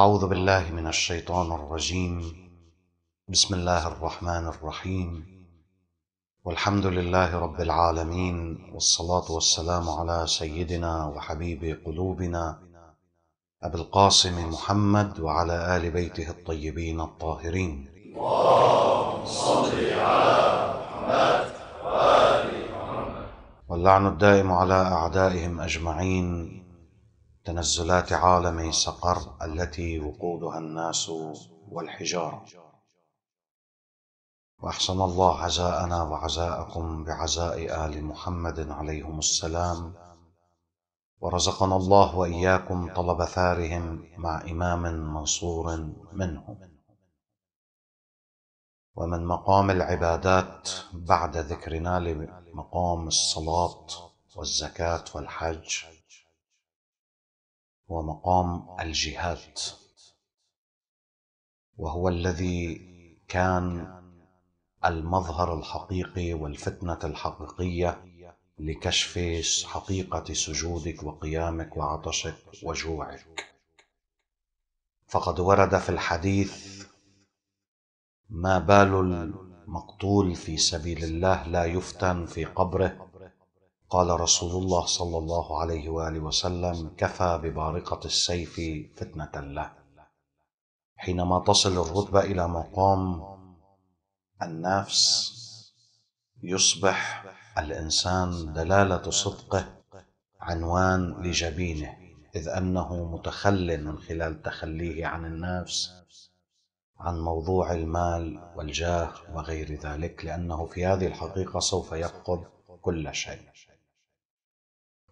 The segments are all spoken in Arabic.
أعوذ بالله من الشيطان الرجيم بسم الله الرحمن الرحيم والحمد لله رب العالمين والصلاة والسلام على سيدنا وحبيب قلوبنا أبي القاسم محمد وعلى آل بيته الطيبين الطاهرين اللهم صل على محمد وآل محمد واللعن الدائم على أعدائهم أجمعين تنزلات عالم سقر التي وقودها الناس والحجاره واحسن الله عزاءنا وعزاءكم بعزاء ال محمد عليهم السلام ورزقنا الله واياكم طلب ثارهم مع امام منصور منهم ومن مقام العبادات بعد ذكرنا لمقام الصلاه والزكاه والحج ومقام الجهاد وهو الذي كان المظهر الحقيقي والفتنه الحقيقيه لكشف حقيقه سجودك وقيامك وعطشك وجوعك فقد ورد في الحديث ما بال المقتول في سبيل الله لا يفتن في قبره قال رسول الله صلى الله عليه واله وسلم كفى ببارقه السيف فتنه له حينما تصل الرتبه الى مقام النفس يصبح الانسان دلاله صدقه عنوان لجبينه اذ انه متخل من خلال تخليه عن النفس عن موضوع المال والجاه وغير ذلك لانه في هذه الحقيقه سوف يفقد كل شيء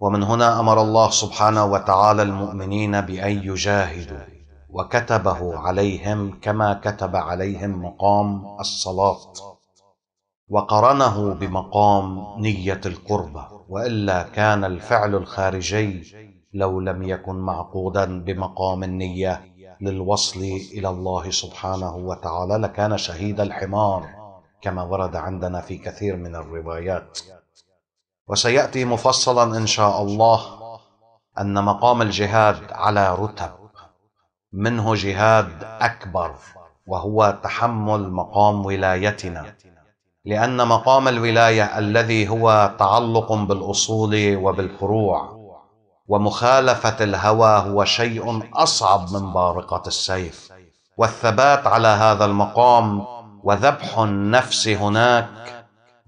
ومن هنا امر الله سبحانه وتعالى المؤمنين بان يجاهدوا وكتبه عليهم كما كتب عليهم مقام الصلاه وقرنه بمقام نيه القربه والا كان الفعل الخارجي لو لم يكن معقودا بمقام النيه للوصل الى الله سبحانه وتعالى لكان شهيد الحمار كما ورد عندنا في كثير من الروايات وسياتي مفصلا ان شاء الله ان مقام الجهاد على رتب منه جهاد اكبر وهو تحمل مقام ولايتنا لان مقام الولايه الذي هو تعلق بالاصول وبالفروع ومخالفه الهوى هو شيء اصعب من بارقه السيف والثبات على هذا المقام وذبح النفس هناك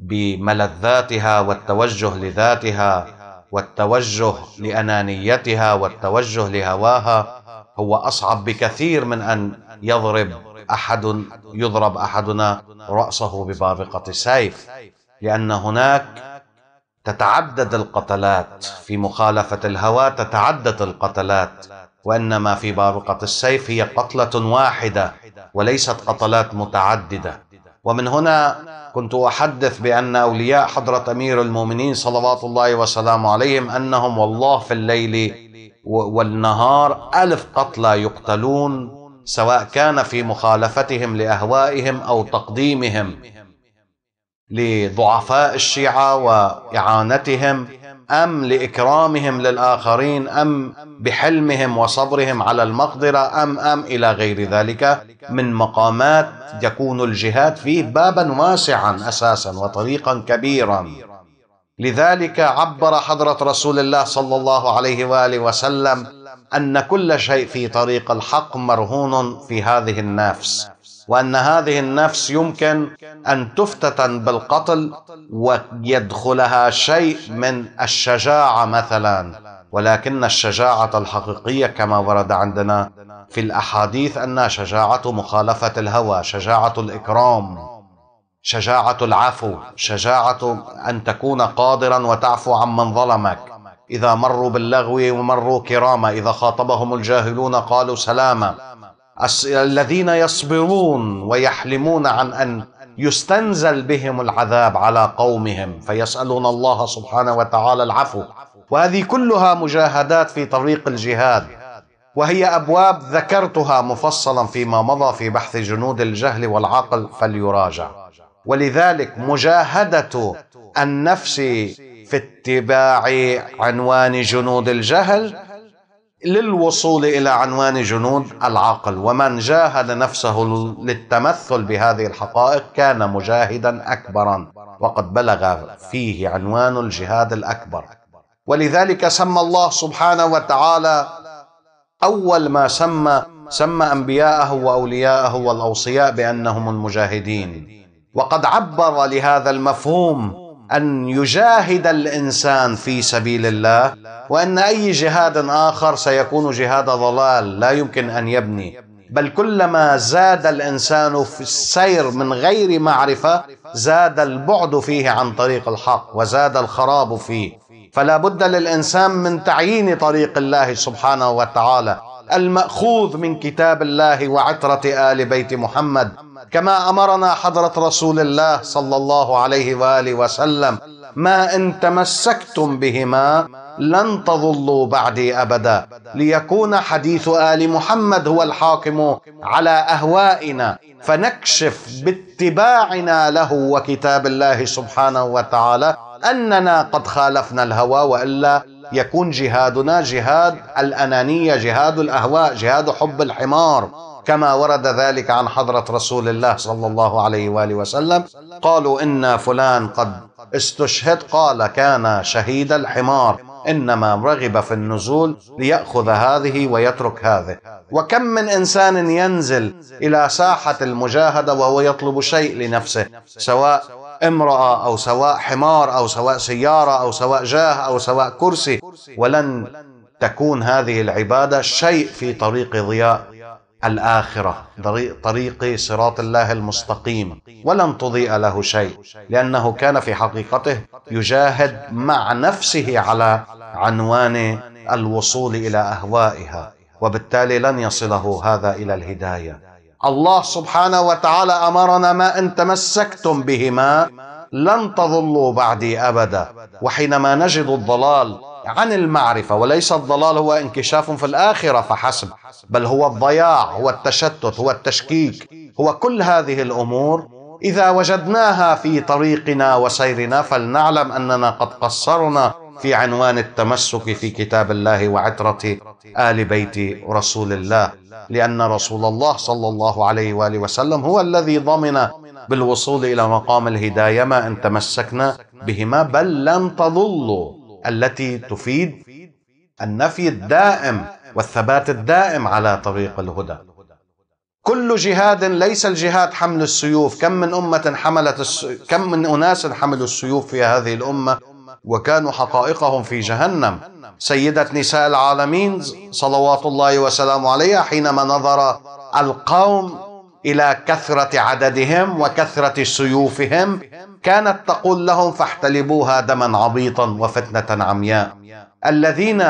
بملذاتها والتوجه لذاتها والتوجه لانانيتها والتوجه لهواها هو اصعب بكثير من ان يضرب احد يضرب احدنا راسه ببابقه سيف لان هناك تتعدد القتلات في مخالفه الهوى تتعدد القتلات وانما في بارقه السيف هي قتله واحده وليست قتلات متعدده ومن هنا كنت أحدث بأن أولياء حضرة أمير المؤمنين صلوات الله وسلامه عليهم أنهم والله في الليل والنهار ألف قتلى يقتلون سواء كان في مخالفتهم لأهوائهم أو تقديمهم لضعفاء الشيعة وإعانتهم أم لإكرامهم للآخرين أم بحلمهم وصبرهم على المقدرة أم أم إلى غير ذلك من مقامات يكون الجهاد فيه بابا واسعا أساسا وطريقا كبيرا لذلك عبر حضرة رسول الله صلى الله عليه وآله وسلم أن كل شيء في طريق الحق مرهون في هذه النفس وان هذه النفس يمكن ان تفتتن بالقتل ويدخلها شيء من الشجاعه مثلا ولكن الشجاعه الحقيقيه كما ورد عندنا في الاحاديث ان شجاعه مخالفه الهوى شجاعه الاكرام شجاعه العفو شجاعه ان تكون قادرا وتعفو عمن ظلمك اذا مروا باللغو مروا كرامه اذا خاطبهم الجاهلون قالوا سلاما الذين يصبرون ويحلمون عن ان يستنزل بهم العذاب على قومهم فيسالون الله سبحانه وتعالى العفو وهذه كلها مجاهدات في طريق الجهاد وهي ابواب ذكرتها مفصلا فيما مضى في بحث جنود الجهل والعقل فليراجع ولذلك مجاهده النفس في اتباع عنوان جنود الجهل للوصول الى عنوان جنود العقل ومن جاهد نفسه للتمثل بهذه الحقائق كان مجاهدا اكبرا وقد بلغ فيه عنوان الجهاد الاكبر ولذلك سمى الله سبحانه وتعالى اول ما سمى سمى انبياءه واولياءه والاوصياء بانهم المجاهدين وقد عبر لهذا المفهوم أن يجاهد الإنسان في سبيل الله وأن أي جهاد آخر سيكون جهاد ضلال لا يمكن أن يبني بل كلما زاد الإنسان في السير من غير معرفة زاد البعد فيه عن طريق الحق وزاد الخراب فيه فلا بد للإنسان من تعيين طريق الله سبحانه وتعالى المأخوذ من كتاب الله وعترة آل بيت محمد كما امرنا حضره رسول الله صلى الله عليه واله وسلم ما ان تمسكتم بهما لن تضلوا بعدي ابدا ليكون حديث ال محمد هو الحاكم على اهوائنا فنكشف باتباعنا له وكتاب الله سبحانه وتعالى اننا قد خالفنا الهوى والا يكون جهادنا جهاد الانانيه جهاد الاهواء جهاد حب الحمار كما ورد ذلك عن حضرة رسول الله صلى الله عليه وآله وسلم قالوا إن فلان قد استشهد قال كان شهيد الحمار انما رغب في النزول لياخذ هذه ويترك هذه وكم من انسان ينزل الى ساحه المجاهده وهو يطلب شيء لنفسه سواء امراه او سواء حمار او سواء سياره او سواء جاه او سواء كرسي ولن تكون هذه العباده شيء في طريق ضياء الآخرة طريق صراط الله المستقيم ولن تضيء له شيء لأنه كان في حقيقته يجاهد مع نفسه على عنوان الوصول إلى أهوائها وبالتالي لن يصله هذا إلى الهداية الله سبحانه وتعالى أمرنا ما إن تمسكتم بهما لن تضلوا بعدي أبدا وحينما نجد الضلال عن المعرفة وليس الضلال هو انكشاف في الآخرة فحسب بل هو الضياع هو التشتت هو التشكيك هو كل هذه الأمور إذا وجدناها في طريقنا وسيرنا فلنعلم أننا قد قصرنا في عنوان التمسك في كتاب الله وعترة آل بيت رسول الله لأن رسول الله صلى الله عليه وآله وسلم هو الذي ضمن بالوصول إلى مقام الهداية ما إن تمسكنا بهما بل لن تضلوا التي تفيد النفي الدائم والثبات الدائم على طريق الهدى كل جهاد ليس الجهاد حمل السيوف كم من أمة حملت السي... كم من أناس حملوا السيوف في هذه الأمة وكانوا حقائقهم في جهنم سيدة نساء العالمين صلوات الله وسلامه عليها حينما نظر القوم إلى كثرة عددهم وكثرة سيوفهم كانت تقول لهم فاحتلبوها دما عبيطا وفتنة عمياء الذين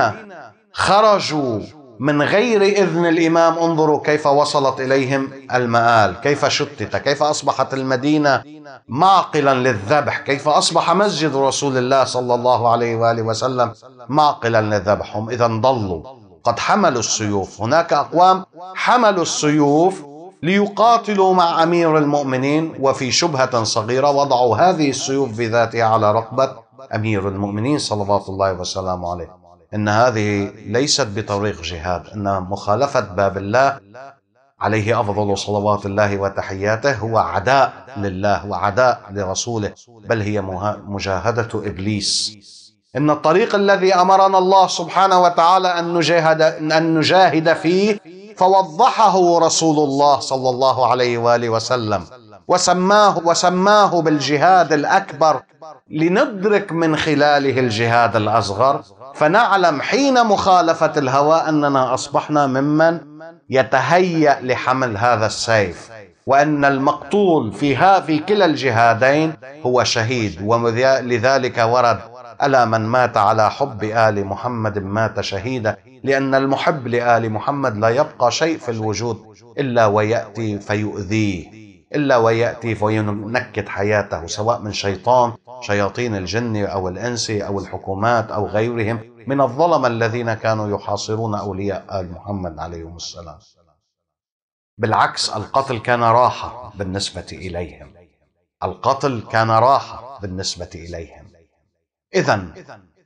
خرجوا من غير إذن الإمام انظروا كيف وصلت إليهم المآل كيف شتت كيف أصبحت المدينة معقلا للذبح كيف أصبح مسجد رسول الله صلى الله عليه وآله وسلم معقلا للذبح هم إذا ضلوا قد حملوا السيوف هناك أقوام حملوا السيوف ليقاتلوا مع أمير المؤمنين وفي شبهة صغيرة وضعوا هذه السيوف بذاتها على رقبة أمير المؤمنين صلوات الله وسلامه عليه إن هذه ليست بطريق جهاد إنها مخالفة باب الله عليه أفضل صلوات الله وتحياته هو عداء لله وعداء لرسوله بل هي مجاهدة إبليس إن الطريق الذي أمرنا الله سبحانه وتعالى أن نجاهد, أن نجاهد فيه فوضحه رسول الله صلى الله عليه واله وسلم وسماه وسماه بالجهاد الاكبر لندرك من خلاله الجهاد الاصغر فنعلم حين مخالفه الهوى اننا اصبحنا ممن يتهيأ لحمل هذا السيف وأن المقتول ها في كلا الجهادين هو شهيد ولذلك ورد ألا من مات على حب آل محمد مات شهيدا لأن المحب لآل محمد لا يبقى شيء في الوجود إلا ويأتي فيؤذيه إلا ويأتي فينكت حياته سواء من شيطان شياطين الجن أو الإنس أو الحكومات أو غيرهم من الظلم الذين كانوا يحاصرون أولياء آل محمد عليهم السلام بالعكس القتل كان راحه بالنسبه اليهم القتل كان راحه بالنسبه اليهم اذا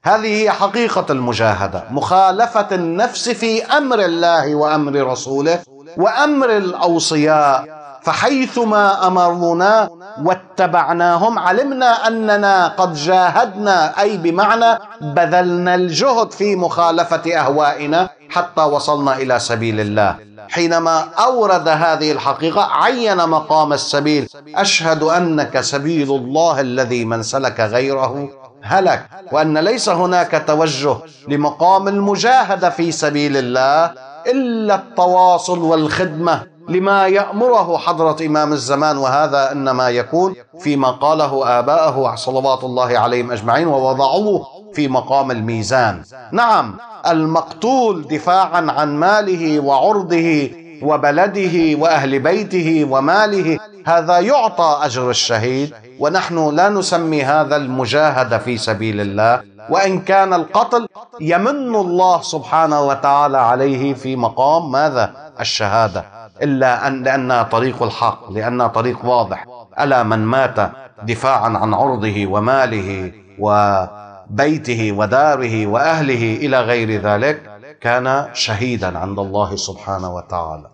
هذه هي حقيقه المجاهده مخالفه النفس في امر الله وامر رسوله وامر الاوصياء فحيثما امرونا واتبعناهم علمنا اننا قد جاهدنا اي بمعنى بذلنا الجهد في مخالفه اهوائنا حتى وصلنا الى سبيل الله حينما اورد هذه الحقيقه عين مقام السبيل اشهد انك سبيل الله الذي من سلك غيره هلك وان ليس هناك توجه لمقام المجاهده في سبيل الله الا التواصل والخدمه لما يأمره حضرة إمام الزمان وهذا إنما يكون فيما قاله آباءه صلوات الله عليهم أجمعين ووضعوه في مقام الميزان نعم المقتول دفاعا عن ماله وعرضه وبلده واهل بيته وماله هذا يعطى اجر الشهيد ونحن لا نسمي هذا المجاهده في سبيل الله وان كان القتل يمن الله سبحانه وتعالى عليه في مقام ماذا الشهاده إلا أن لأن طريق الحق لأن طريق واضح ألا من مات دفاعا عن عرضه وماله وبيته وداره وأهله إلى غير ذلك كان شهيدا عند الله سبحانه وتعالى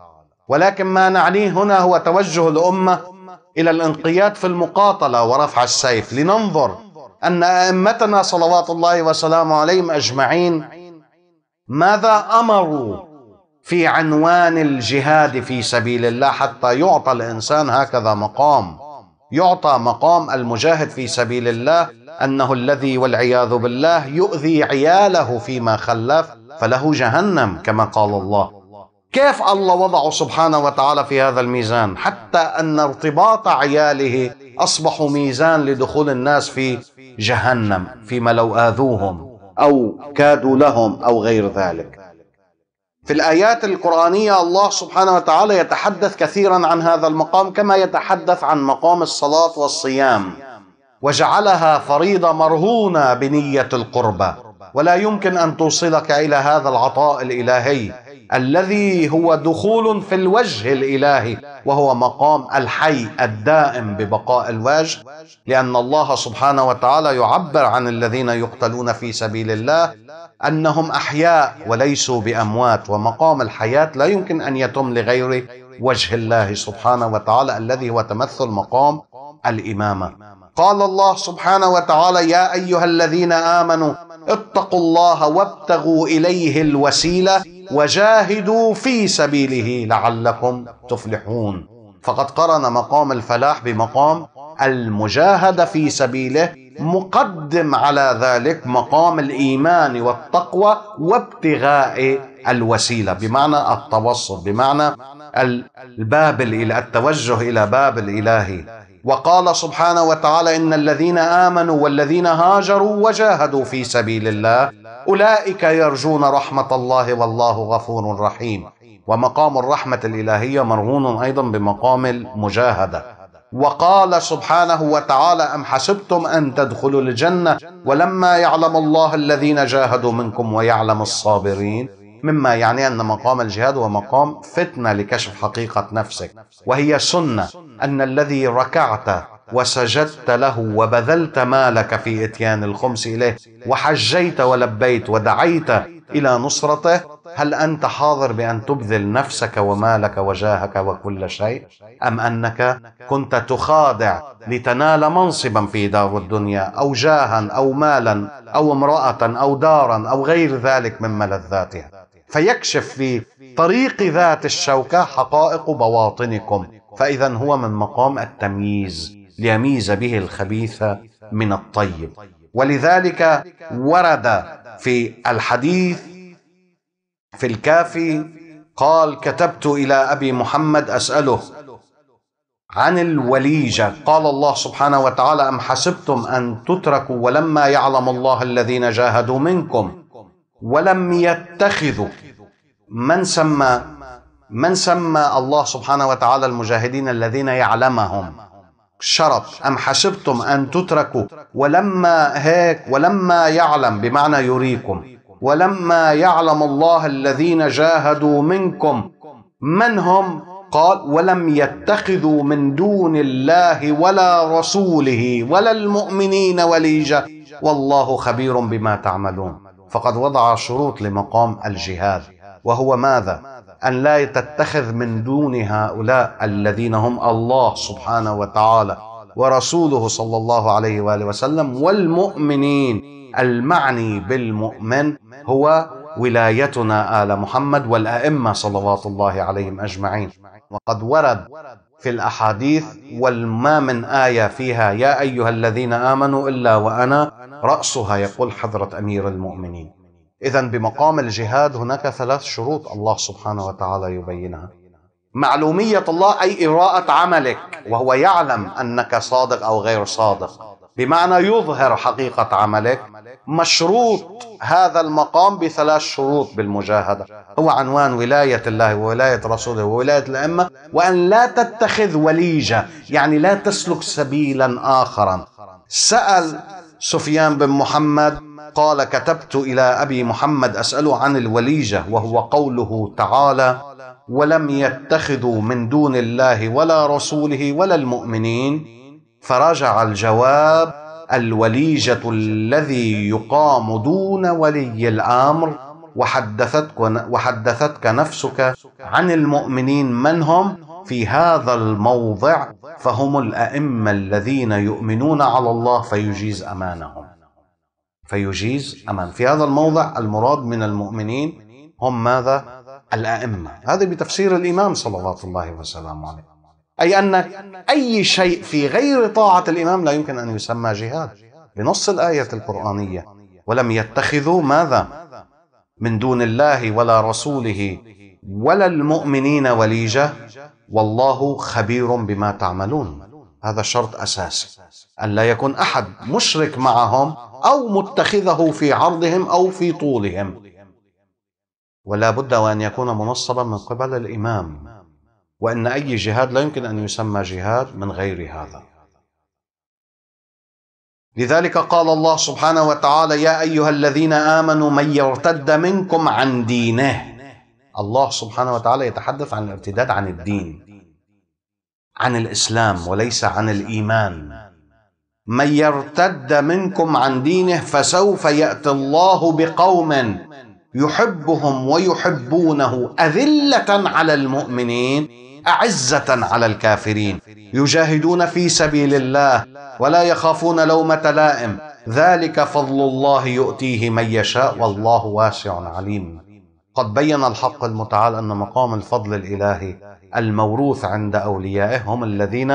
ولكن ما نعنيه هنا هو توجه الأمة إلى الانقياد في المقاتلة ورفع السيف لننظر أن أئمتنا صلوات الله وسلامه عليهم أجمعين ماذا أمروا في عنوان الجهاد في سبيل الله حتى يعطى الانسان هكذا مقام يعطى مقام المجاهد في سبيل الله انه الذي والعياذ بالله يؤذي عياله فيما خلف فله جهنم كما قال الله كيف الله وضعه سبحانه وتعالى في هذا الميزان حتى ان ارتباط عياله اصبحوا ميزان لدخول الناس في جهنم فيما لو اذوهم او كادوا لهم او غير ذلك في الآيات القرآنية الله سبحانه وتعالى يتحدث كثيرا عن هذا المقام كما يتحدث عن مقام الصلاة والصيام وجعلها فريضة مرهونة بنية القربة ولا يمكن أن توصلك إلى هذا العطاء الإلهي الذي هو دخول في الوجه الالهي وهو مقام الحي الدائم ببقاء الوجه لان الله سبحانه وتعالى يعبر عن الذين يقتلون في سبيل الله انهم احياء وليسوا باموات ومقام الحياه لا يمكن ان يتم لغير وجه الله سبحانه وتعالى الذي هو تمثل مقام الامامه قال الله سبحانه وتعالى يا ايها الذين امنوا اتقوا الله وابتغوا اليه الوسيله وجاهدوا في سبيله لعلكم تفلحون فقد قرن مقام الفلاح بمقام المجاهده في سبيله مقدم على ذلك مقام الايمان والتقوى وابتغاء الوسيله بمعنى التوسط بمعنى الباب الى التوجه الى باب الالهي وقال سبحانه وتعالى ان الذين امنوا والذين هاجروا وجاهدوا في سبيل الله اولئك يرجون رحمه الله والله غفور رحيم ومقام الرحمه الالهيه مرهون ايضا بمقام المجاهده وقال سبحانه وتعالى ام حسبتم ان تدخلوا الجنه ولما يعلم الله الذين جاهدوا منكم ويعلم الصابرين مما يعني أن مقام الجهاد هو مقام فتنة لكشف حقيقة نفسك وهي سنة أن الذي ركعت وسجدت له وبذلت مالك في إتيان الخمس إليه وحجيت ولبيت ودعيت إلى نصرته هل أنت حاضر بأن تبذل نفسك ومالك وجاهك وكل شيء أم أنك كنت تخادع لتنال منصبا في دار الدنيا أو جاها أو مالا أو امرأة أو دارا أو غير ذلك من ملذاتها فيكشف في طريق ذات الشوكة حقائق بواطنكم فإذا هو من مقام التمييز ليميز به الخبيث من الطيب ولذلك ورد في الحديث في الكافي قال كتبت إلى أبي محمد أسأله عن الوليجة قال الله سبحانه وتعالى أم حسبتم أن تتركوا ولما يعلم الله الذين جاهدوا منكم ولم يتخذوا من سمى من سمى الله سبحانه وتعالى المجاهدين الذين يعلمهم شرط أم حسبتم أن تتركوا ولما هيك ولما يعلم بمعنى يريكم ولما يعلم الله الذين جاهدوا منكم من هم قال ولم يتخذوا من دون الله ولا رسوله ولا المؤمنين وليجة والله خبير بما تعملون فقد وضع شروط لمقام الجهاد وهو ماذا ان لا تتخذ من دون هؤلاء الذين هم الله سبحانه وتعالى ورسوله صلى الله عليه واله وسلم والمؤمنين المعني بالمؤمن هو ولايتنا ال محمد والائمه صلوات الله عليهم اجمعين وقد ورد في الأحاديث والما من آية فيها يا أيها الذين آمنوا إلا وأنا رأسها يقول حضرة أمير المؤمنين إذا بمقام الجهاد هناك ثلاث شروط الله سبحانه وتعالى يبينها معلومية الله أي إراءة عملك وهو يعلم أنك صادق أو غير صادق بمعنى يظهر حقيقة عملك مشروط هذا المقام بثلاث شروط بالمجاهدة هو عنوان ولاية الله وولاية رسوله وولاية الأئمة وأن لا تتخذ وليجة يعني لا تسلك سبيلا آخرا سأل سفيان بن محمد قال كتبت إلى أبي محمد أسأله عن الوليجة وهو قوله تعالى ولم يتخذوا من دون الله ولا رسوله ولا المؤمنين فرجع الجواب الوليجة الذي يقام دون ولي الأمر وحدثتك, وحدثتك نفسك عن المؤمنين من هم في هذا الموضع فهم الأئمة الذين يؤمنون على الله فيجيز أمانهم فيجيز أمان في هذا الموضع المراد من المؤمنين هم ماذا؟ الأئمة هذا بتفسير الإمام صلوات الله وسلامه عليه أي أن أي شيء في غير طاعة الإمام لا يمكن أن يسمى جهاد بنص الآية القرآنية ولم يتخذوا ماذا من دون الله ولا رسوله ولا المؤمنين وليجة والله خبير بما تعملون هذا شرط أساسي أن لا يكون أحد مشرك معهم أو متخذه في عرضهم أو في طولهم ولا بد وأن يكون منصبا من قبل الإمام وأن أي جهاد لا يمكن أن يسمى جهاد من غير هذا لذلك قال الله سبحانه وتعالى يا أيها الذين آمنوا من يرتد منكم عن دينه الله سبحانه وتعالى يتحدث عن الارتداد عن الدين عن الإسلام وليس عن الإيمان من يرتد منكم عن دينه فسوف يأتي الله بقوم يحبهم ويحبونه اذله على المؤمنين اعزه على الكافرين يجاهدون في سبيل الله ولا يخافون لومه لائم ذلك فضل الله يؤتيه من يشاء والله واسع عليم قد بين الحق المتعال ان مقام الفضل الالهي الموروث عند اوليائه هم الذين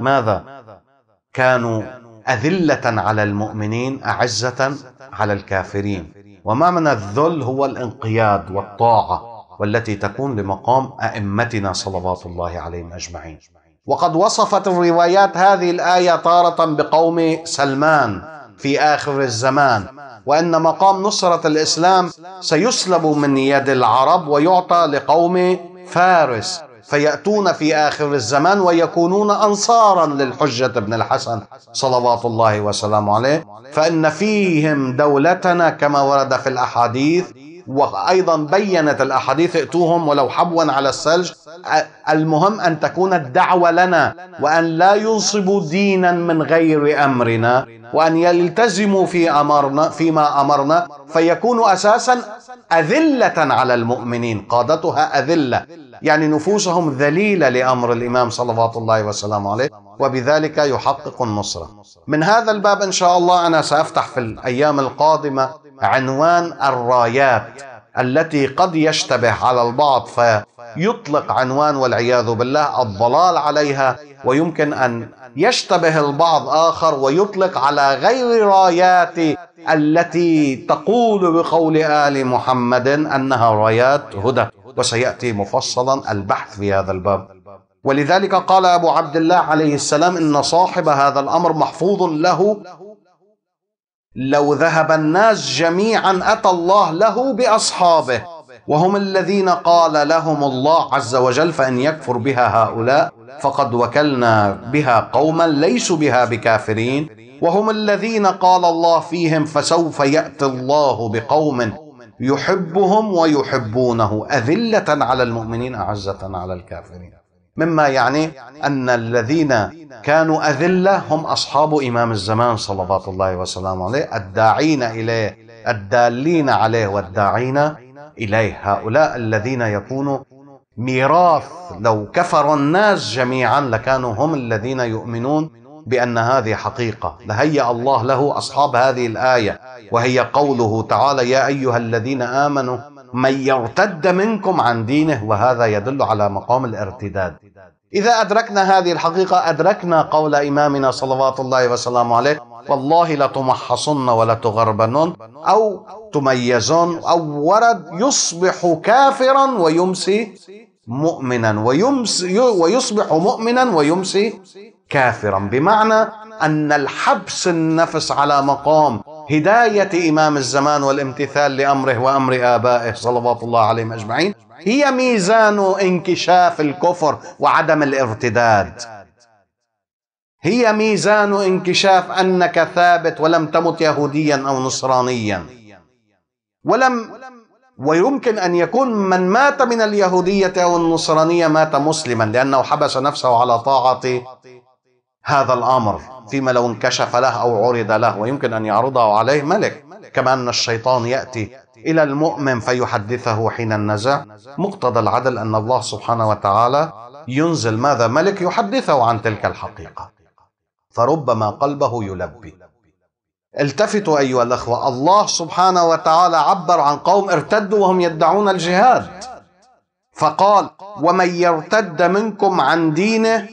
ماذا كانوا اذله على المؤمنين اعزه على الكافرين وما من الذل هو الانقياد والطاعة والتي تكون لمقام أئمتنا صلوات الله عليهم أجمعين وقد وصفت الروايات هذه الآية تارة بقوم سلمان في آخر الزمان وأن مقام نصرة الإسلام سيسلب من يد العرب ويعطى لقوم فارس فيأتون في آخر الزمان ويكونون أنصارا للحجة بن الحسن صلوات الله وسلامه عليه فإن فيهم دولتنا كما ورد في الأحاديث وأيضا بينت الأحاديث ائتوهم ولو حبوا على الثلج المهم أن تكون الدعوة لنا وأن لا ينصبوا دينا من غير أمرنا وأن يلتزموا في أمرنا فيما أمرنا فيكون أساسا أذلة على المؤمنين قادتها أذلة يعني نفوسهم ذليلة لأمر الإمام صلوات الله وسلامه عليه وبذلك يحقق النصرة من هذا الباب إن شاء الله أنا سأفتح في الأيام القادمة عنوان الرايات التي قد يشتبه على البعض فيطلق عنوان والعياذ بالله الضلال عليها ويمكن أن يشتبه البعض آخر ويطلق على غير رايات التي تقول بقول آل محمد أنها رايات هدى وسيأتي مفصلا البحث في هذا الباب ولذلك قال أبو عبد الله عليه السلام إن صاحب هذا الأمر محفوظ له لو ذهب الناس جميعا أتى الله له بأصحابه وهم الذين قال لهم الله عز وجل فإن يكفر بها هؤلاء فقد وكلنا بها قوما ليسوا بها بكافرين وهم الذين قال الله فيهم فسوف يأتي الله بقوم يحبهم ويحبونه أذلة على المؤمنين أعزة على الكافرين مما يعني أن الذين كانوا أذلة هم أصحاب إمام الزمان صلوات الله وسلامه عليه الداعين إليه الدالين عليه والداعين إليه هؤلاء الذين يكونوا ميراث لو كفر الناس جميعا لكانوا هم الذين يؤمنون بأن هذه حقيقة لهيأ الله له أصحاب هذه الآية وهي قوله تعالى يا أيها الذين آمنوا من يرتد منكم عن دينه وهذا يدل على مقام الارتداد إذا أدركنا هذه الحقيقة أدركنا قول إمامنا صلوات الله وسلامه عليه والله لتمحصن ولا تغربنن أو تميزن أو ورد يصبح كافرا ويمسي مؤمنا ويمسي ويصبح مؤمنا ويمسي كافرا بمعنى أن الحبس النفس على مقام هداية إمام الزمان والامتثال لأمره وأمر آبائه صلوات الله عليهم أجمعين هي ميزان انكشاف الكفر وعدم الارتداد هي ميزان انكشاف انك ثابت ولم تمت يهوديا او نصرانيا ولم ويمكن ان يكون من مات من اليهوديه او النصرانيه مات مسلما لانه حبس نفسه على طاعه هذا الامر فيما لو انكشف له او عرض له ويمكن ان يعرضه عليه ملك كما ان الشيطان ياتي الى المؤمن فيحدثه حين النزع مقتضى العدل ان الله سبحانه وتعالى ينزل ماذا ملك يحدثه عن تلك الحقيقه فربما قلبه يلبي التفتوا أيها الأخوة الله سبحانه وتعالى عبر عن قوم ارتدوا وهم يدعون الجهاد فقال ومن يرتد منكم عن دينه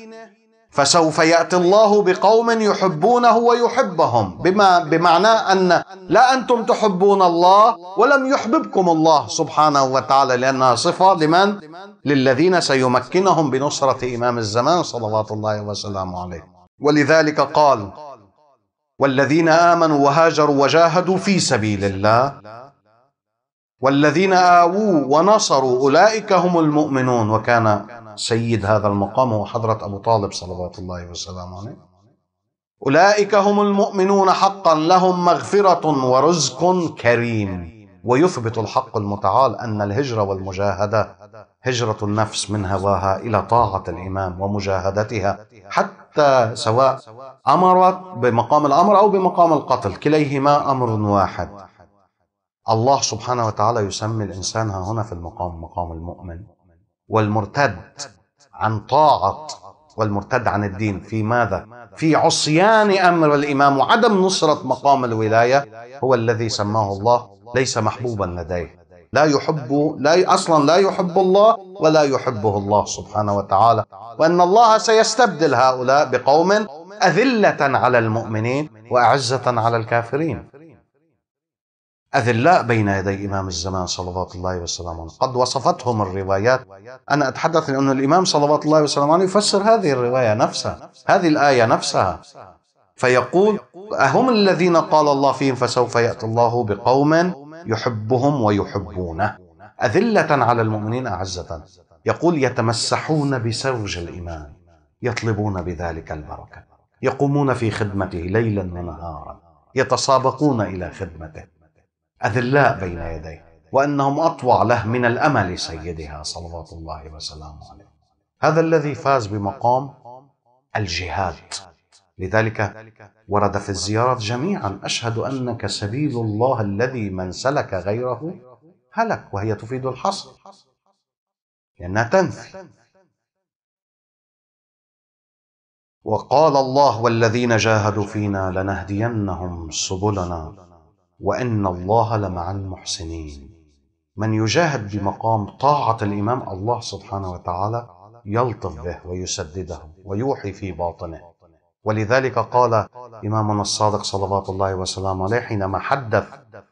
فسوف يأتي الله بقوم يحبونه ويحبهم بما بمعنى أن لا أنتم تحبون الله ولم يحببكم الله سبحانه وتعالى لأنها صفة لمن؟ للذين سيمكنهم بنصرة إمام الزمان صلوات الله وسلامه عليه ولذلك قال والذين امنوا وهاجروا وجاهدوا في سبيل الله والذين آووا ونصروا أولئك هم المؤمنون وكان سيد هذا المقام هو حضرة أبو طالب صلوات الله وسلامه عليه أولئك هم المؤمنون حقا لهم مغفرة ورزق كريم ويثبت الحق المتعال أن الهجرة والمجاهدة هجرة النفس من هواها إلى طاعة الإمام ومجاهدتها حتى سواء أمرت بمقام الأمر أو بمقام القتل كليهما أمر واحد الله سبحانه وتعالى يسمي الإنسان ها هنا في المقام مقام المؤمن والمرتد عن طاعة والمرتد عن الدين في ماذا؟ في عصيان أمر الإمام وعدم نصرة مقام الولاية هو الذي سماه الله ليس محبوبا لديه لا يحب لا اصلا لا يحب الله ولا يحبه الله سبحانه وتعالى وان الله سيستبدل هؤلاء بقوم اذله على المؤمنين واعزه على الكافرين أذلاء بين يدي إمام الزمان صلوات الله وسلامه قد وصفتهم الروايات أنا أتحدث أن الإمام صلوات الله وسلامه يفسر هذه الرواية نفسها هذه الآية نفسها فيقول أهم الذين قال الله فيهم فسوف يأتي الله بقوم يحبهم ويحبونه أذلة على المؤمنين أعزة يقول يتمسحون بسوج الإيمان يطلبون بذلك البركة يقومون في خدمته ليلا ونهارا يتسابقون إلى خدمته أذلاء بين يديه وأنهم أطوع له من الأمل سيدها صلوات الله وسلامه عليه هذا الذي فاز بمقام الجهاد لذلك ورد في الزيارات جميعا أشهد أنك سبيل الله الذي من سلك غيره هلك وهي تفيد الحصر لأنها تنفي وقال الله والذين جاهدوا فينا لنهدينهم سبلنا وإن الله لمع المحسنين من يجاهد بمقام طاعة الإمام الله سبحانه وتعالى يلطف به ويسدده ويوحي في باطنه ولذلك قال إمامنا الصادق صلوات الله وسلامه عليه حينما حدث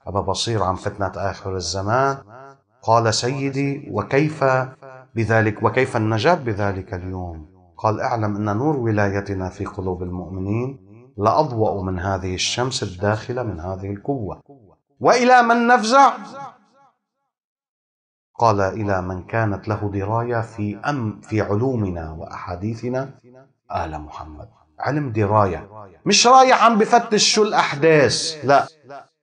أبا بصير عن فتنة آخر الزمان قال سيدي وكيف بذلك وكيف النجاة بذلك اليوم قال اعلم أن نور ولايتنا في قلوب المؤمنين لأضوأ من هذه الشمس الداخلة من هذه القوة وإلى من نفزع قال إلى من كانت له دراية في أم في علومنا وأحاديثنا آل محمد علم دراية مش رايح عم بفتش شو الأحداث لا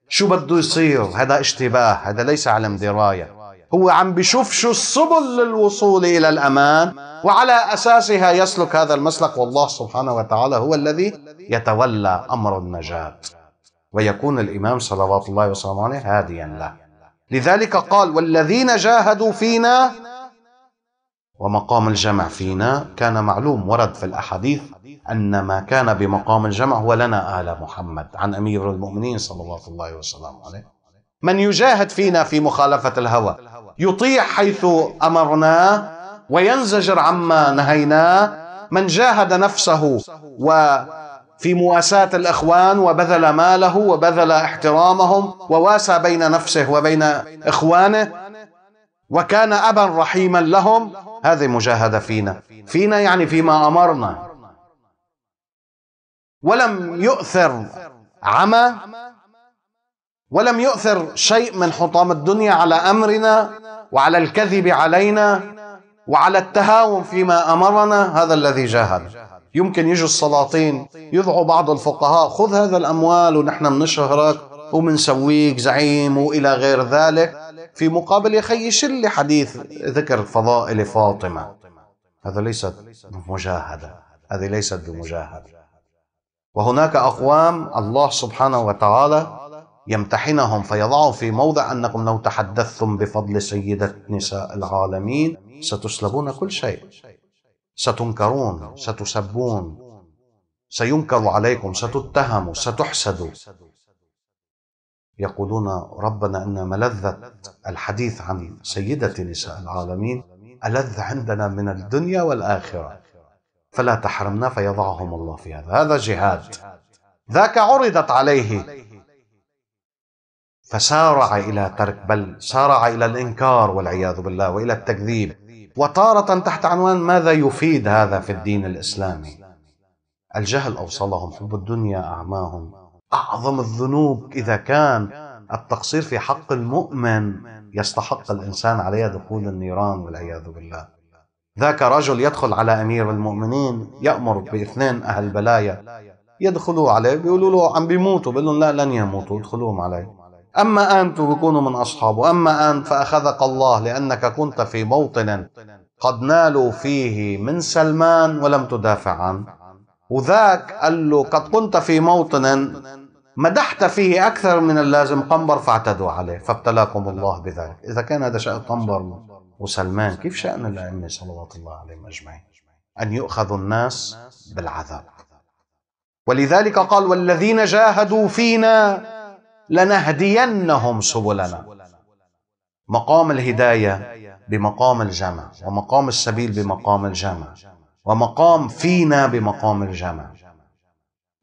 شو بده يصير هذا اشتباه هذا ليس علم دراية هو عم بشوف شو السبل للوصول إلى الأمان وعلى أساسها يسلك هذا المسلك والله سبحانه وتعالى هو الذي يتولى أمر النجاة ويكون الإمام صلوات الله وسلامه عليه هاديا له لذلك قال والذين جاهدوا فينا ومقام الجمع فينا كان معلوم ورد في الأحاديث أن ما كان بمقام الجمع هو لنا آل محمد عن أمير المؤمنين صلوات الله عليه عليه من يجاهد فينا في مخالفة الهوى يطيع حيث أمرناه وينزجر عما نهيناه من جاهد نفسه وفي مواساة الإخوان وبذل ماله وبذل احترامهم وواسى بين نفسه وبين إخوانه وكان أبا رحيما لهم هذه مجاهدة فينا فينا يعني فيما أمرنا ولم يؤثر عمى ولم يؤثر شيء من حطام الدنيا على أمرنا وعلى الكذب علينا وعلى التهاون فيما أمرنا هذا الذي جاهد يمكن يجوا السلاطين يدعوا بعض الفقهاء خذ هذا الأموال ونحن منشهرك ومنسويك زعيم والى غير ذلك في مقابل يا خي شل حديث ذكر فضائل فاطمه هذا ليست مجاهده هذه ليست بمجاهده وهناك أقوام الله سبحانه وتعالى يمتحنهم فيضعهم في موضع أنكم لو تحدثتم بفضل سيدة نساء العالمين ستسلبون كل شيء ستنكرون ستسبون سينكر عليكم ستتهموا ستحسدوا يقولون ربنا إن ملذة الحديث عن سيدة نساء العالمين ألذ عندنا من الدنيا والآخرة فلا تحرمنا فيضعهم الله في هذا هذا جهاد ذاك عرضت عليه فسارع إلى ترك بل سارع إلى الإنكار والعياذ بالله وإلى التكذيب وتارة تحت عنوان ماذا يفيد هذا في الدين الإسلامي الجهل أوصلهم حب الدنيا أعماهم أعظم الذنوب إذا كان التقصير في حق المؤمن يستحق الإنسان عليه دخول النيران والعياذ بالله ذاك رجل يدخل على أمير المؤمنين يأمر باثنين أهل بلايا يدخلوا عليه بيقولوا له عم بيموتوا بيقول لهم لا لن يموتوا ادخلوهم علي أما أنت بكونوا من أصحابه أما أنت فأخذك الله لأنك كنت في موطن قد نالوا فيه من سلمان ولم تدافع عنه وذاك قال له قد كنت في موطن مدحت فيه أكثر من اللازم قنبر فاعتدوا عليه فابتلاكم الله بذلك إذا كان هذا شأن قنبر وسلمان كيف شأن الأئمة صلوات الله عليهم أجمعين أن يؤخذ الناس بالعذاب ولذلك قال والذين جاهدوا فينا لنهدينهم سبلنا مقام الهداية بمقام الجمع ومقام السبيل بمقام الجمع ومقام فينا بمقام الجمع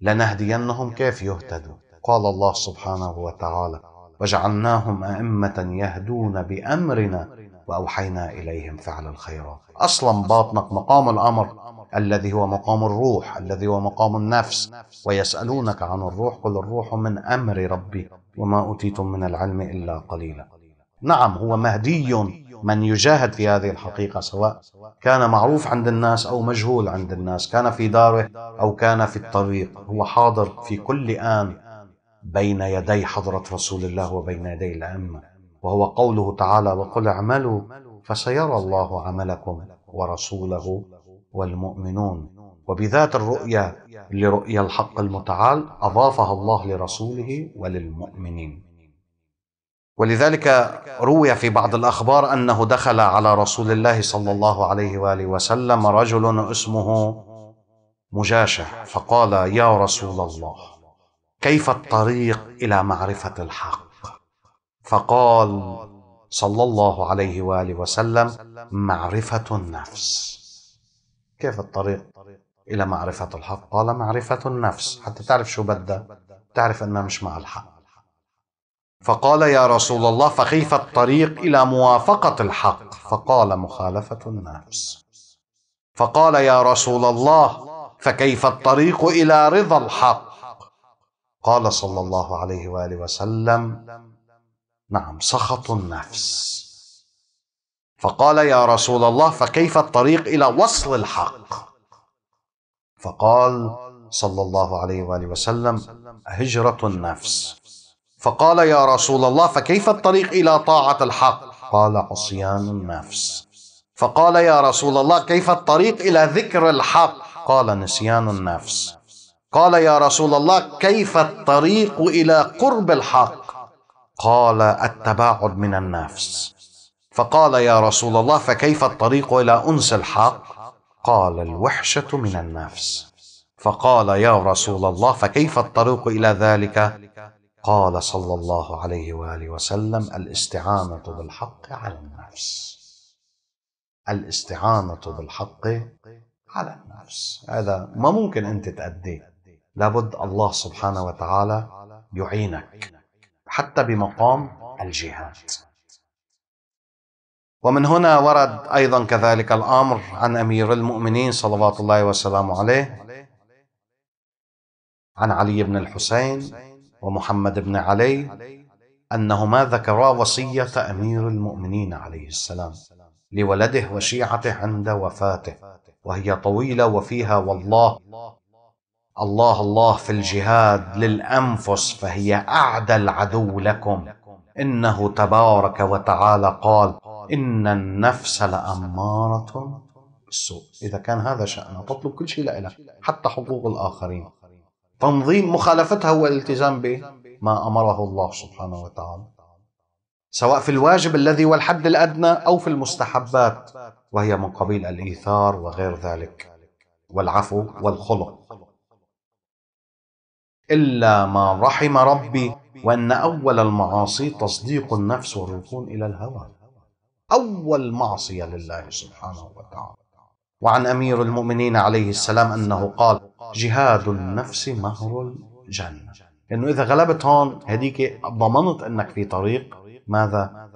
لنهدينهم كيف يهتدوا قال الله سبحانه وتعالى وجعلناهم أئمة يهدون بأمرنا وأوحينا إليهم فعل الخيرات أصلا باطنك مقام الأمر الذي هو مقام الروح الذي هو مقام النفس ويسألونك عن الروح قل الروح من أمر ربي وما أوتيتم من العلم إلا قليلا نعم هو مهدي من يجاهد في هذه الحقيقة سواء كان معروف عند الناس أو مجهول عند الناس كان في داره أو كان في الطريق هو حاضر في كل آن بين يدي حضرة رسول الله وبين يدي الأمة وهو قوله تعالى وقل اعملوا فسيرى الله عملكم ورسوله والمؤمنون وبذات الرؤية لرؤية الحق المتعال أضافها الله لرسوله وللمؤمنين ولذلك روي في بعض الاخبار انه دخل على رسول الله صلى الله عليه واله وسلم رجل اسمه مجاشه فقال يا رسول الله كيف الطريق الى معرفه الحق فقال صلى الله عليه واله وسلم معرفه النفس كيف الطريق الى معرفه الحق قال معرفه النفس حتى تعرف شو بدها تعرف انها مش مع الحق فقال يا رسول الله فكيف الطريق الى موافقه الحق فقال مخالفه النفس فقال يا رسول الله فكيف الطريق الى رضا الحق قال صلى الله عليه واله وسلم نعم سخط النفس فقال يا رسول الله فكيف الطريق الى وصل الحق فقال صلى الله عليه واله وسلم هجره النفس فقال يا رسول الله فكيف الطريق إلى طاعة الحق قال عصيان النفس فقال يا رسول الله كيف الطريق إلى ذكر الحق قال نسيان النفس قال يا رسول الله كيف الطريق إلى قرب الحق قال التباعد من النفس فقال يا رسول الله فكيف الطريق إلى أنس الحق قال الوحشة من النفس فقال يا رسول الله فكيف الطريق إلى ذلك قال صلى الله عليه واله وسلم الاستعانه بالحق على النفس الاستعانه بالحق على النفس هذا ما ممكن انت تأديه لابد الله سبحانه وتعالى يعينك حتى بمقام الجهاد ومن هنا ورد ايضا كذلك الامر عن امير المؤمنين صلوات الله وسلامه عليه عن علي بن الحسين ومحمد بن علي أنهما ذكرا وصية أمير المؤمنين عليه السلام لولده وشيعته عند وفاته وهي طويلة وفيها والله الله الله في الجهاد للأنفس فهي أعدى العدو لكم إنه تبارك وتعالى قال إن النفس لأمارة بالسوء إذا كان هذا شأنه تطلب كل شيء لإله حتى حقوق الآخرين تنظيم مخالفتها هو الالتزام بما امره الله سبحانه وتعالى سواء في الواجب الذي هو الحد الادنى او في المستحبات وهي من قبيل الايثار وغير ذلك والعفو والخلق الا ما رحم ربي وان اول المعاصي تصديق النفس والركون الى الهوى اول معصيه لله سبحانه وتعالى وعن امير المؤمنين عليه السلام انه قال جهاد النفس مهر الجنة انه اذا غلبت هون هديك ضمنت انك في طريق ماذا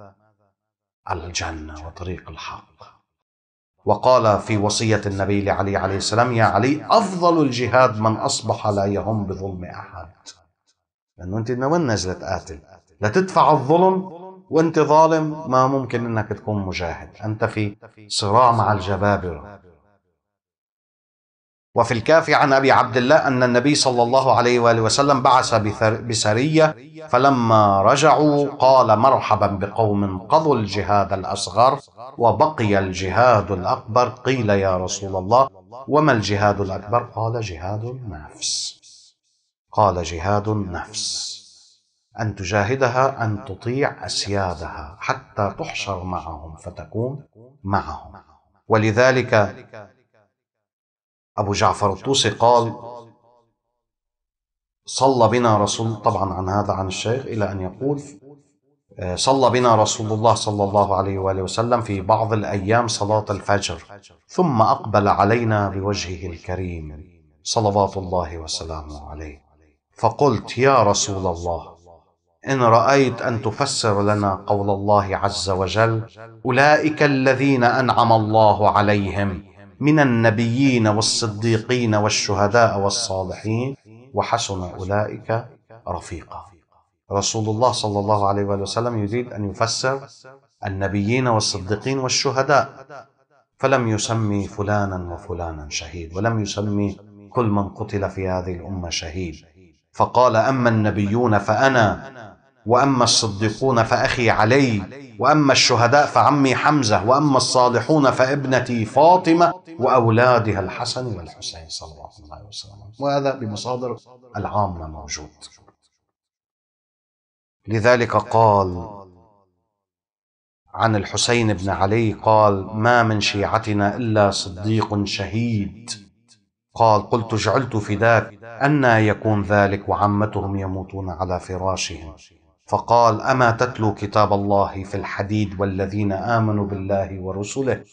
الجنة وطريق الحق وقال في وصية النبي لعلي عليه السلام يا علي أفضل الجهاد من أصبح لا يهم بظلم أحد لأنه أنت وين نازلة تقاتل لا تدفع الظلم وأنت ظالم ما ممكن أنك تكون مجاهد أنت في صراع مع الجبابرة وفي الكافي عن أبي عبد الله أن النبي صلى الله عليه وآله وسلم بعث بسرية فلما رجعوا قال مرحبا بقوم قضوا الجهاد الأصغر وبقي الجهاد الأكبر قيل يا رسول الله وما الجهاد الأكبر قال جهاد النفس قال جهاد النفس أن تجاهدها أن تطيع أسيادها حتى تحشر معهم فتكون معهم ولذلك أبو جعفر الطوسي قال صلى بنا رسول طبعا عن هذا عن الشيخ إلى أن يقول آه، صلى بنا رسول الله صلى الله عليه وآله وسلم في بعض الأيام صلاة الفجر ثم أقبل علينا بوجهه الكريم صلوات الله وسلامه عليه فقلت يا رسول الله إن رأيت أن تفسر لنا قول الله عز وجل أولئك الذين أنعم الله عليهم من النبيين والصديقين والشهداء والصالحين وحسن أولئك رفيقا رسول الله صلى الله عليه وآله وسلم يريد أن يفسر النبيين والصديقين والشهداء فلم يسمي فلانا وفلانا شهيد ولم يسمي كل من قتل في هذه الأمة شهيد فقال أما النبيون فأنا واما الصديقون فاخي علي واما الشهداء فعمي حمزه واما الصالحون فابنتي فاطمه واولادها الحسن والحسين صلى الله عليه وسلم وهذا بمصادر العامه موجود لذلك قال عن الحسين بن علي قال ما من شيعتنا الا صديق شهيد قال قلت جعلت فداك أن يكون ذلك وعمتهم يموتون على فراشهم فقال اما تتلو كتاب الله في الحديد والذين امنوا بالله ورسله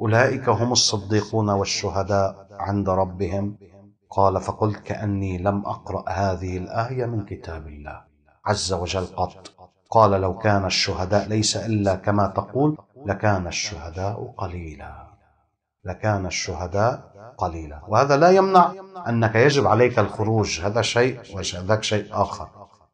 اولئك هم الصديقون والشهداء عند ربهم قال فقلت كاني لم اقرا هذه الايه من كتاب الله عز وجل قط قال لو كان الشهداء ليس الا كما تقول لكان الشهداء قليلا لكان الشهداء قليلا وهذا لا يمنع انك يجب عليك الخروج هذا شيء وذاك شيء اخر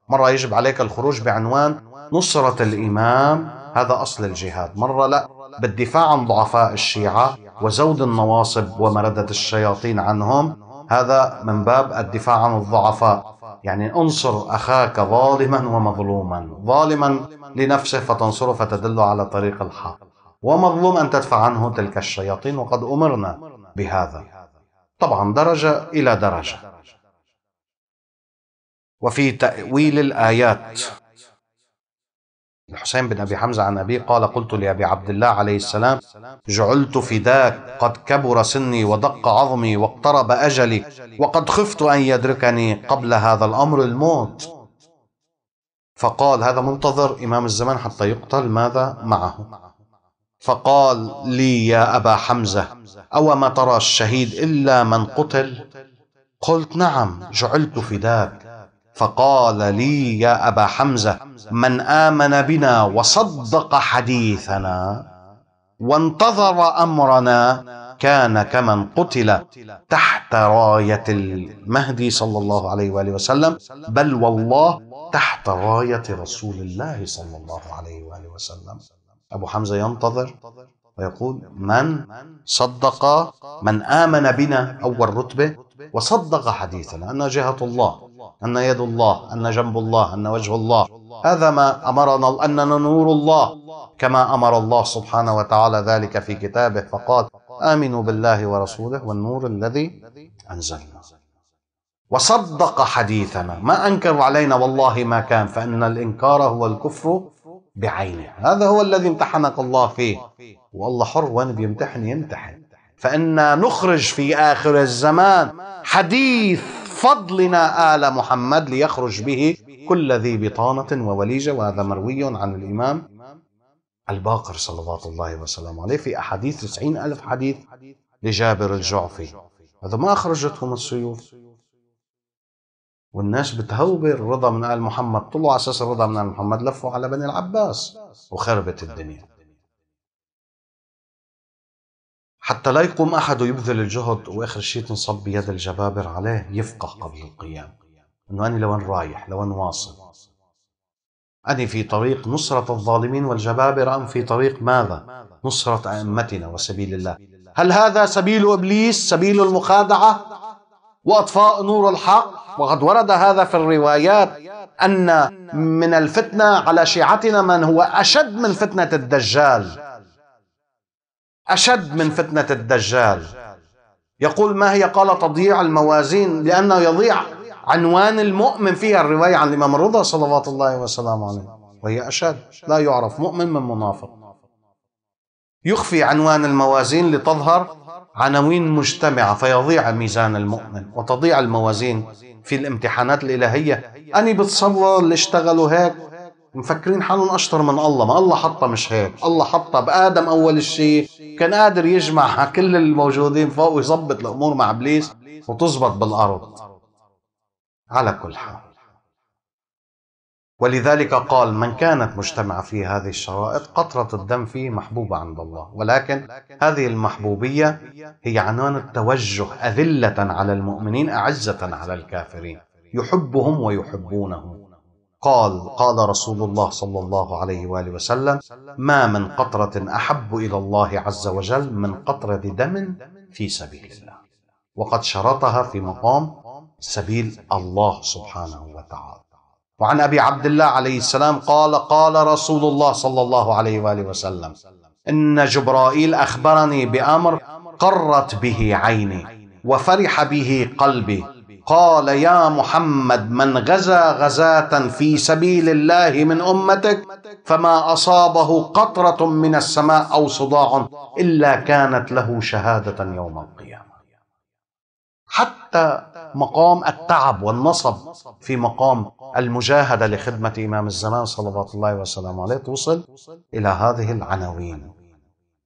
مرة يجب عليك الخروج بعنوان نصرة الإمام هذا أصل الجهاد مرة لا بالدفاع عن ضعفاء الشيعة وزود النواصب ومردة الشياطين عنهم هذا من باب الدفاع عن الضعفاء يعني انصر أخاك ظالما ومظلوما ظالما لنفسه فتنصره فتدل على طريق الحق ومظلوم أن تدفع عنه تلك الشياطين وقد أمرنا بهذا طبعا درجة إلى درجة وفي تأويل الآيات الحسين بن أبي حمزة عن أبيه قال قلت لأبي عبد الله عليه السلام جعلت فداك قد كبر سني ودق عظمي واقترب أجلي وقد خفت أن يدركني قبل هذا الأمر الموت فقال هذا منتظر إمام الزمان حتى يقتل ماذا معه فقال لي يا أبا حمزة أو ما ترى الشهيد إلا من قتل قلت نعم جعلت فداك فقال لي يا ابا حمزه من امن بنا وصدق حديثنا وانتظر امرنا كان كمن قتل تحت رايه المهدي صلى الله عليه واله وسلم بل والله تحت رايه رسول الله صلى الله عليه واله وسلم ابو حمزه ينتظر ويقول من صدق من امن بنا اول رتبه وصدق حديثنا انا جهه الله أن يد الله أن جنب الله أن وجه الله هذا ما أمرنا أننا نور الله كما أمر الله سبحانه وتعالى ذلك في كتابه فقال آمنوا بالله ورسوله والنور الذي أنزلنا وصدق حديثنا ما أنكروا علينا والله ما كان فإن الإنكار هو الكفر بعينه هذا هو الذي امتحنك الله فيه والله حر وين بيمتحن يمتحن فإنا نخرج في آخر الزمان حديث فضلنا آل محمد ليخرج به كل ذي بطانة ووليجة وهذا مروي عن الإمام الباقر صلوات الله وسلامه عليه في أحاديث تسعين ألف حديث لجابر الجعفي هذا ما أخرجتهم السيوف والناس بتهوبر الرضا من آل محمد طلعوا على أساس الرضا من آل محمد لفوا على بني العباس وخربت الدنيا حتى لا يقوم أحد يبذل الجهد وآخر شيء تنصب بيد الجبابر عليه يفقه قبل القيام إنه أنا لوين رايح لوين واصل أني في طريق نصرة الظالمين والجبابرة أم في طريق ماذا؟ نصرة أئمتنا وسبيل الله هل هذا سبيل إبليس سبيل المخادعة وأطفاء نور الحق وقد ورد هذا في الروايات أن من الفتنة على شيعتنا من هو أشد من فتنة الدجال أشد من فتنة الدجال يقول ما هي قال تضييع الموازين لأنه يضيع عنوان المؤمن فيها الرواية عن الإمام الرضا صلوات الله وسلامه عليه وهي أشد لا يعرف مؤمن من منافق يخفي عنوان الموازين لتظهر عناوين مجتمعة فيضيع ميزان المؤمن وتضيع الموازين في الامتحانات الإلهية أني بتصور اللي اشتغلوا هيك مفكرين حالهم اشطر من الله ما الله حطها مش هيك الله حطها بادم اول شيء كان قادر يجمع كل الموجودين فوق ويظبط الامور مع ابليس وتزبط بالارض على كل حال ولذلك قال من كانت مجتمعة في هذه الشرائط قطرة الدم فيه محبوبة عند الله ولكن هذه المحبوبية هي عنوان التوجه أذلة على المؤمنين أعزة على الكافرين يحبهم ويحبونه قال قال رسول الله صلى الله عليه واله وسلم ما من قطره احب الى الله عز وجل من قطره دم في سبيل الله وقد شرطها في مقام سبيل الله سبحانه وتعالى وعن ابي عبد الله عليه السلام قال قال رسول الله صلى الله عليه واله وسلم ان جبرائيل اخبرني بامر قرت به عيني وفرح به قلبي قال يا محمد من غزا غزاة في سبيل الله من أمتك فما أصابه قطرة من السماء أو صداع إلا كانت له شهادة يوم القيامة حتى مقام التعب والنصب في مقام المجاهدة لخدمة إمام الزمان صلوات الله وسلامه عليه توصل إلى هذه العناوين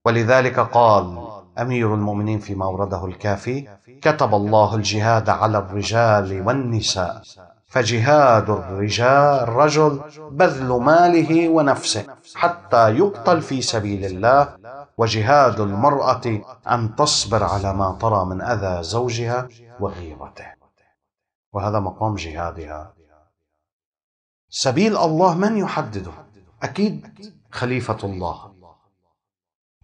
ولذلك قال امير المؤمنين فيما مورده الكافي كتب الله الجهاد على الرجال والنساء فجهاد الرجال رجل بذل ماله ونفسه حتى يقتل في سبيل الله وجهاد المراه ان تصبر على ما ترى من اذى زوجها وغيرته وهذا مقام جهادها سبيل الله من يحدده اكيد خليفه الله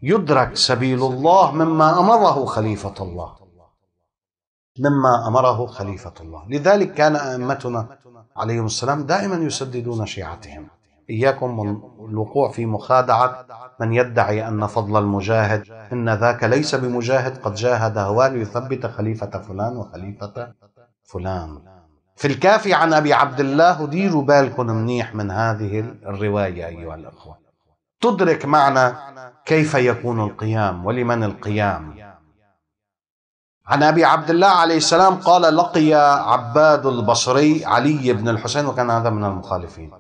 يدرك سبيل الله مما امره خليفه الله مما امره خليفه الله لذلك كان ائمتنا عليهم السلام دائما يسددون شيعتهم اياكم من الوقوع في مخادعه من يدعي ان فضل المجاهد ان ذاك ليس بمجاهد قد جاهد هواه ليثبت خليفه فلان وخليفه فلان في الكافي عن ابي عبد الله ديروا بالكم منيح من هذه الروايه ايها الاخوه تدرك معنى كيف يكون القيام ولمن القيام عن أبي عبد الله عليه السلام قال لقي عباد البصري علي بن الحسين وكان هذا من المخالفين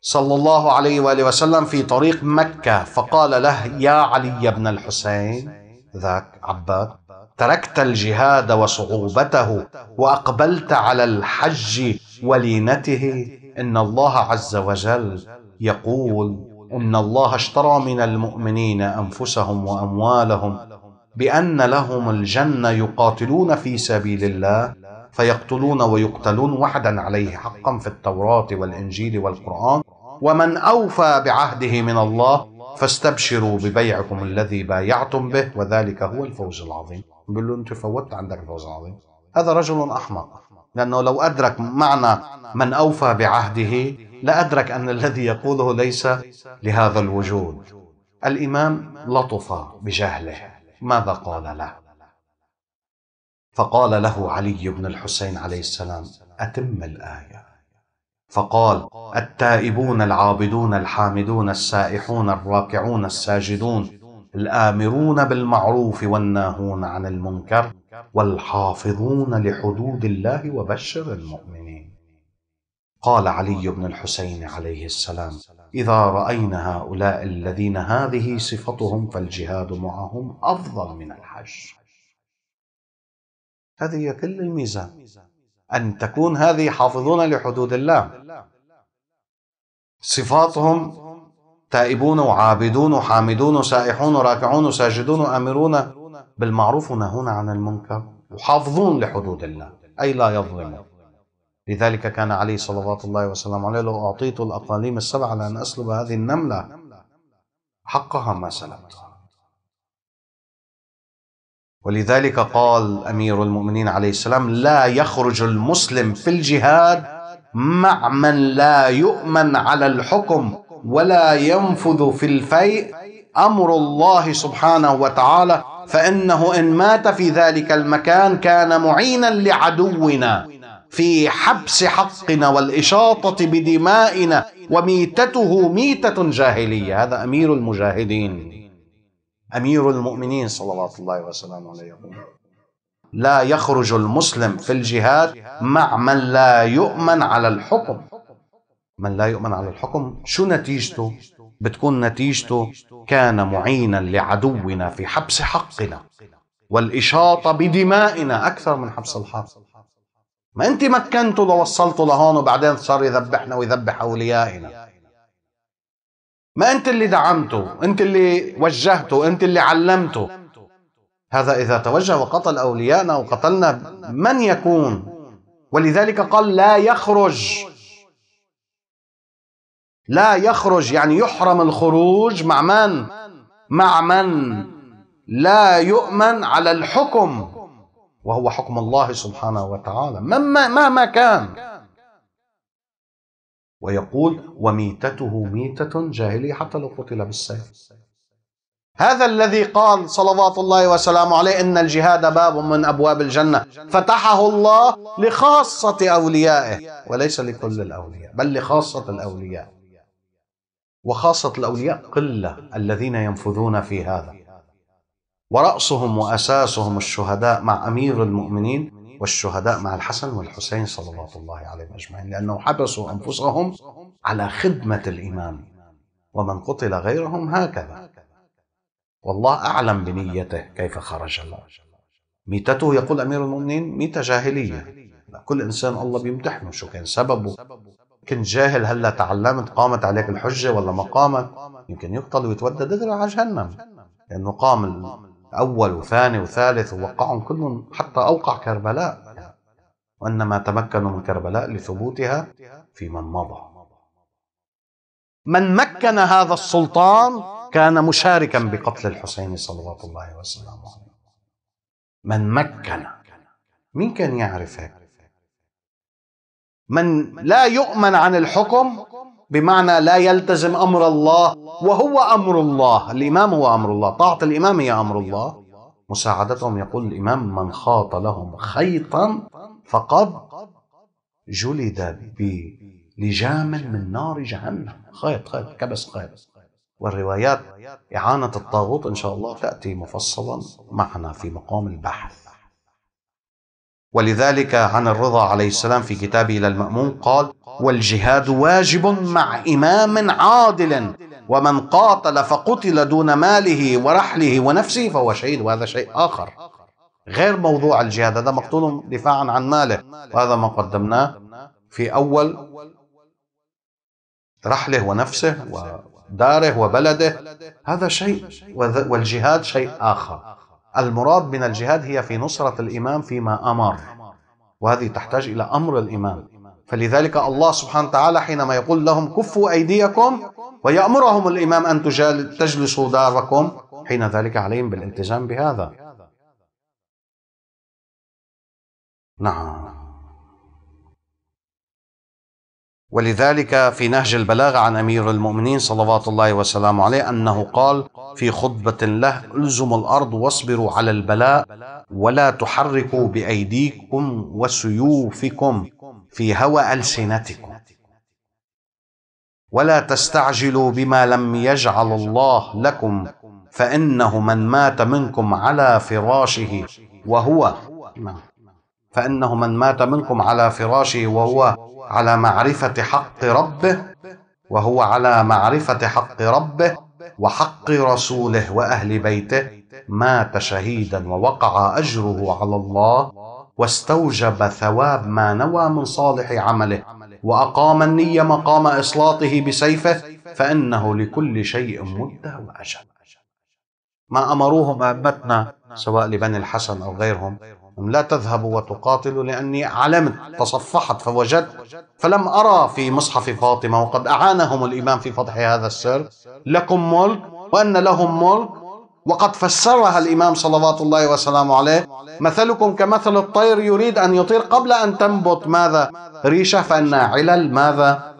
صلى الله عليه وآله وسلم في طريق مكة فقال له يا علي بن الحسين ذاك عباد تركت الجهاد وصعوبته وأقبلت على الحج ولينته إن الله عز وجل يقول ان الله اشترى من المؤمنين انفسهم واموالهم بان لهم الجنه يقاتلون في سبيل الله فيقتلون ويقتلون وحدا عليه حقا في التوراه والانجيل والقران ومن اوفى بعهده من الله فاستبشروا ببيعكم الذي بايعتم به وذلك هو الفوز العظيم بيقول له انت فوت عندك الفوز العظيم هذا رجل احمق لانه لو ادرك معنى من اوفى بعهده لأدرك أن الذي يقوله ليس لهذا الوجود الإمام لطف بجهله ماذا قال له؟ فقال له علي بن الحسين عليه السلام أتم الآية فقال التائبون العابدون الحامدون السائحون الراكعون الساجدون الآمرون بالمعروف والناهون عن المنكر والحافظون لحدود الله وبشر المؤمنين قال علي بن الحسين عليه السلام اذا راينا هؤلاء الذين هذه صفتهم فالجهاد معهم افضل من الحج هذه هي كل الميزه ان تكون هذه حافظون لحدود الله صفاتهم تائبون وعابدون وحامدون وسائحون وراكعون وساجدون وامرون بالمعروف ونهون عن المنكر وحافظون لحدود الله اي لا يظلمون لذلك كان علي صلوات الله وسلامه عليه لو أعطيت الأقاليم السبعة لأن أسلب هذه النملة حقها ما سلبتها ولذلك قال أمير المؤمنين عليه السلام لا يخرج المسلم في الجهاد مع من لا يؤمن على الحكم ولا ينفذ في الفيء أمر الله سبحانه وتعالى فإنه إن مات في ذلك المكان كان معينا لعدونا في حبس حقنا والإشاطة بدمائنا وميتته ميتة جاهلية هذا أمير المجاهدين أمير المؤمنين صلوات الله وسلامه عليه لا يخرج المسلم في الجهاد مع من لا يؤمن على الحكم من لا يؤمن على الحكم شو نتيجته بتكون نتيجته كان معينا لعدونا في حبس حقنا والإشاطة بدمائنا أكثر من حبس الحق ما انت مكنته لوصلته لهون وبعدين صار يذبحنا ويذبح اوليائنا ما انت اللي دعمته انت اللي وجهته انت اللي علمته هذا اذا توجه وقتل اوليائنا وقتلنا من يكون ولذلك قال لا يخرج لا يخرج يعني يحرم الخروج مع من مع من لا يؤمن على الحكم وهو حكم الله سبحانه وتعالى مهما كان ويقول وميتته ميتة جاهلية حتى لو قتل بالسيف هذا الذي قال صلوات الله وسلامه عليه إن الجهاد باب من أبواب الجنة فتحه الله لخاصة أوليائه وليس لكل الأولياء بل لخاصة الأولياء وخاصة الأولياء قلة الذين ينفذون في هذا ورأسهم وأساسهم الشهداء مع أمير المؤمنين والشهداء مع الحسن والحسين صلوات الله عليهم أجمعين لأنه حبسوا أنفسهم على خدمة الإمام ومن قتل غيرهم هكذا والله أعلم بنيته كيف خرج الله ميتته يقول أمير المؤمنين ميتة جاهلية كل إنسان الله بيمتحنه شو كان سببه كنت جاهل هلا تعلمت قامت عليك الحجة ولا ما قامت يمكن يقتل ويتودى دغري على جهنم لأنه قام أول وثاني وثالث ووقعهم كلهم حتى أوقع كربلاء وإنما تمكنوا من كربلاء لثبوتها في من مضى من مكن هذا السلطان كان مشاركا بقتل الحسين صلوات الله وسلامه عليه من مكن مين كان يعرف هيك من لا يؤمن عن الحكم بمعنى لا يلتزم امر الله وهو امر الله الامام هو امر الله طاعه الامام هي امر الله مساعدتهم يقول الامام من خاط لهم خيطا فقد جلد بلجام من نار جهنم خيط خيط كبس خيط والروايات إعانة الطاغوت إن شاء الله تأتي مفصلا معنا في مقام البحث ولذلك عن الرضا عليه السلام في كتابه إلى المأمون قال والجهاد واجب مع إمام عادل ومن قاتل فقتل دون ماله ورحله ونفسه فهو شهيد وهذا شيء آخر غير موضوع الجهاد هذا مقتول دفاعا عن ماله وهذا ما قدمناه في أول رحله ونفسه وداره وبلده هذا شيء والجهاد شيء آخر المراد من الجهاد هي في نصرة الإمام فيما أمر وهذه تحتاج إلى أمر الإمام فلذلك الله سبحانه وتعالى حينما يقول لهم كفوا أيديكم ويأمرهم الإمام أن تجلسوا داركم حين ذلك عليهم بالالتزام بهذا نعم ولذلك في نهج البلاغة عن أمير المؤمنين صلوات الله وسلامه عليه أنه قال في خطبة له ألزموا الأرض واصبروا على البلاء ولا تحركوا بأيديكم وسيوفكم في هوى ألسنتكم ولا تستعجلوا بما لم يجعل الله لكم فإنه من مات منكم على فراشه وهو فإنه من مات منكم على فراشه وهو على معرفة حق ربه وهو على معرفة حق ربه وحق رسوله وأهل بيته مات شهيدا ووقع أجره على الله واستوجب ثواب ما نوى من صالح عمله واقام النيه مقام اصلاطه بسيفه فانه لكل شيء مده واجل ما امروهم ائمتنا سواء لبني الحسن او غيرهم هم لا تذهبوا وتقاتلوا لاني علمت تصفحت فوجدت فلم ارى في مصحف فاطمه وقد اعانهم الامام في فتح هذا السر لكم ملك وان لهم ملك وقد فسرها الإمام صلوات الله وسلامه عليه مثلكم كمثل الطير يريد أن يطير قبل أن تنبت ماذا ريشة فإن علل ماذا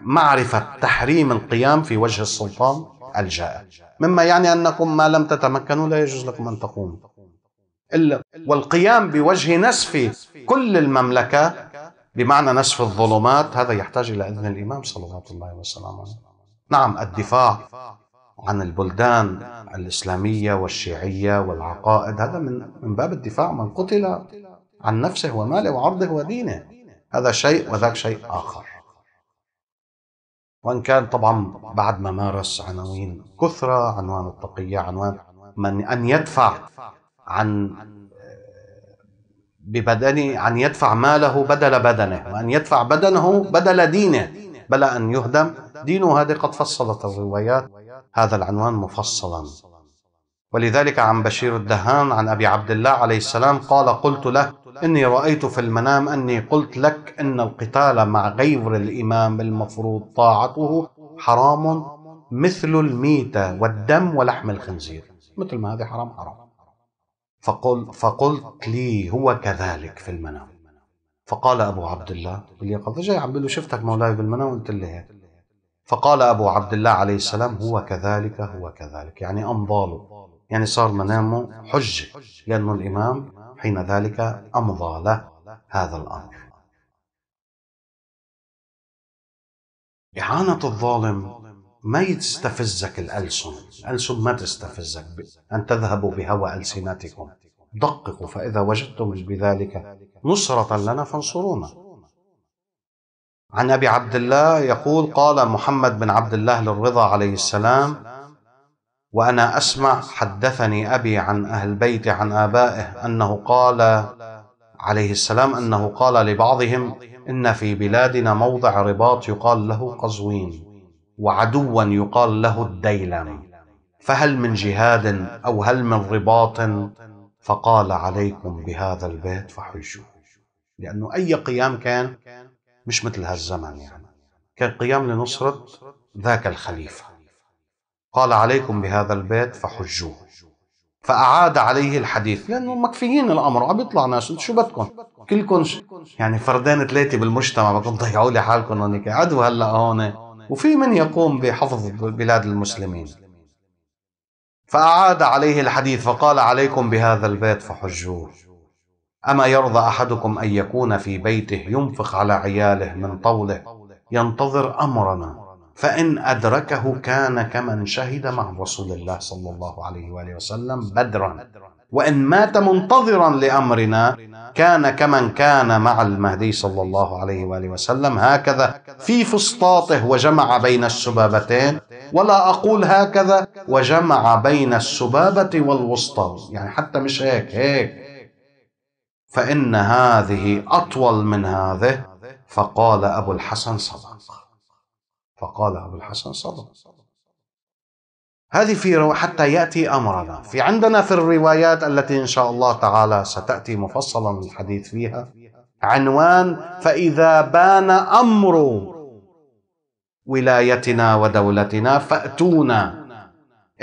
معرفة تحريم القيام في وجه السلطان الجائع مما يعني أنكم ما لم تتمكنوا لا يجوز لكم أن تقوموا والقيام بوجه نسف كل المملكة بمعنى نسف الظلمات هذا يحتاج إلى إذن الإمام صلوات الله وسلامه عليه نعم الدفاع عن البلدان الإسلامية والشيعية والعقائد هذا من من باب الدفاع من قتل عن نفسه وماله وعرضه ودينه هذا شيء وذاك شيء آخر وإن كان طبعا بعد ما مارس عناوين كثرة عنوان التقية عنوان من أن يدفع عن آه، ببدنه أن يدفع ماله بدل بدنه وأن يدفع بدنه بدل دينه بل أن يهدم دينه هذه قد فصلت الروايات هذا العنوان مفصلا ولذلك عن بشير الدهان عن أبي عبد الله عليه السلام قال قلت له إني رأيت في المنام أني قلت لك إن القتال مع غير الإمام المفروض طاعته حرام مثل الميتة والدم ولحم الخنزير مثل ما هذه حرام حرام فقل فقلت لي هو كذلك في المنام فقال أبو عبد الله اللي جاي عم بيقول له شفتك مولاي بالمنام وأنت اللي هيك فقال أبو عبد الله عليه السلام هو كذلك هو كذلك يعني أمضى له يعني صار منامه حجة لأن الإمام حين ذلك أمضى له هذا الأمر إعانة الظالم ما يستفزك الألسن الألسن ما تستفزك أن تذهبوا بهوى ألسنتكم دققوا فإذا وجدتم بذلك نصرة لنا فانصرونا عن أبي عبد الله يقول قال محمد بن عبد الله للرضا عليه السلام وأنا أسمع حدثني أبي عن أهل البيت عن آبائه أنه قال عليه السلام أنه قال لبعضهم إن في بلادنا موضع رباط يقال له قزوين وعدوا يقال له الديلم فهل من جهاد أو هل من رباط فقال عليكم بهذا البيت فحشوه لأنه أي قيام كان مش مثل هالزمن يعني كان قيام لنصرة ذاك الخليفة قال عليكم بهذا البيت فحجوه فأعاد عليه الحديث لأنه مكفيين الأمر عم يطلع ناس شو بدكم كلكم يعني فردين ثلاثة بالمجتمع بدكم تضيعوا لي حالكم هونيك عدوا هلا هون وفي من يقوم بحفظ بلاد المسلمين فأعاد عليه الحديث فقال عليكم بهذا البيت فحجوه أما يرضى أحدكم أن يكون في بيته ينفق على عياله من طوله ينتظر أمرنا فإن أدركه كان كمن شهد مع رسول الله صلى الله عليه وآله وسلم بدرا وإن مات منتظرا لأمرنا كان كمن كان مع المهدي صلى الله عليه وآله وسلم هكذا في فسطاطه وجمع بين السبابتين ولا أقول هكذا وجمع بين السبابة والوسطى يعني حتى مش هيك هيك فإن هذه أطول من هذه فقال أبو الحسن صدق فقال أبو الحسن صدق هذه في رو... حتى يأتي أمرنا في عندنا في الروايات التي إن شاء الله تعالى ستأتي مفصلا الحديث فيها عنوان فإذا بان أمر ولايتنا ودولتنا فأتونا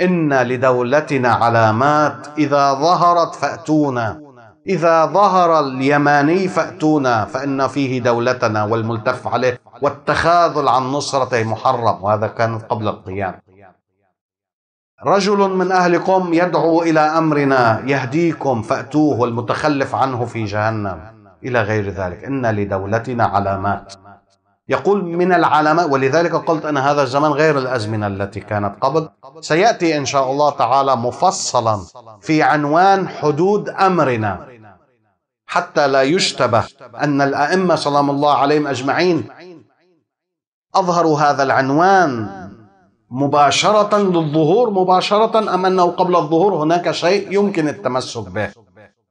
إن لدولتنا علامات إذا ظهرت فأتونا إذا ظهر اليماني فأتونا فإن فيه دولتنا والملتف عليه والتخاذل عن نصرته محرم وهذا كان قبل القيام رجل من أهلكم يدعو إلى أمرنا يهديكم فأتوه والمتخلف عنه في جهنم إلى غير ذلك إن لدولتنا علامات يقول من العلامات ولذلك قلت أن هذا الزمن غير الأزمنة التي كانت قبل سيأتي إن شاء الله تعالى مفصلا في عنوان حدود أمرنا حتى لا يشتبه أن الأئمة سلام الله عليهم أجمعين أظهروا هذا العنوان مباشرة للظهور مباشرة أم أنه قبل الظهور هناك شيء يمكن التمسك به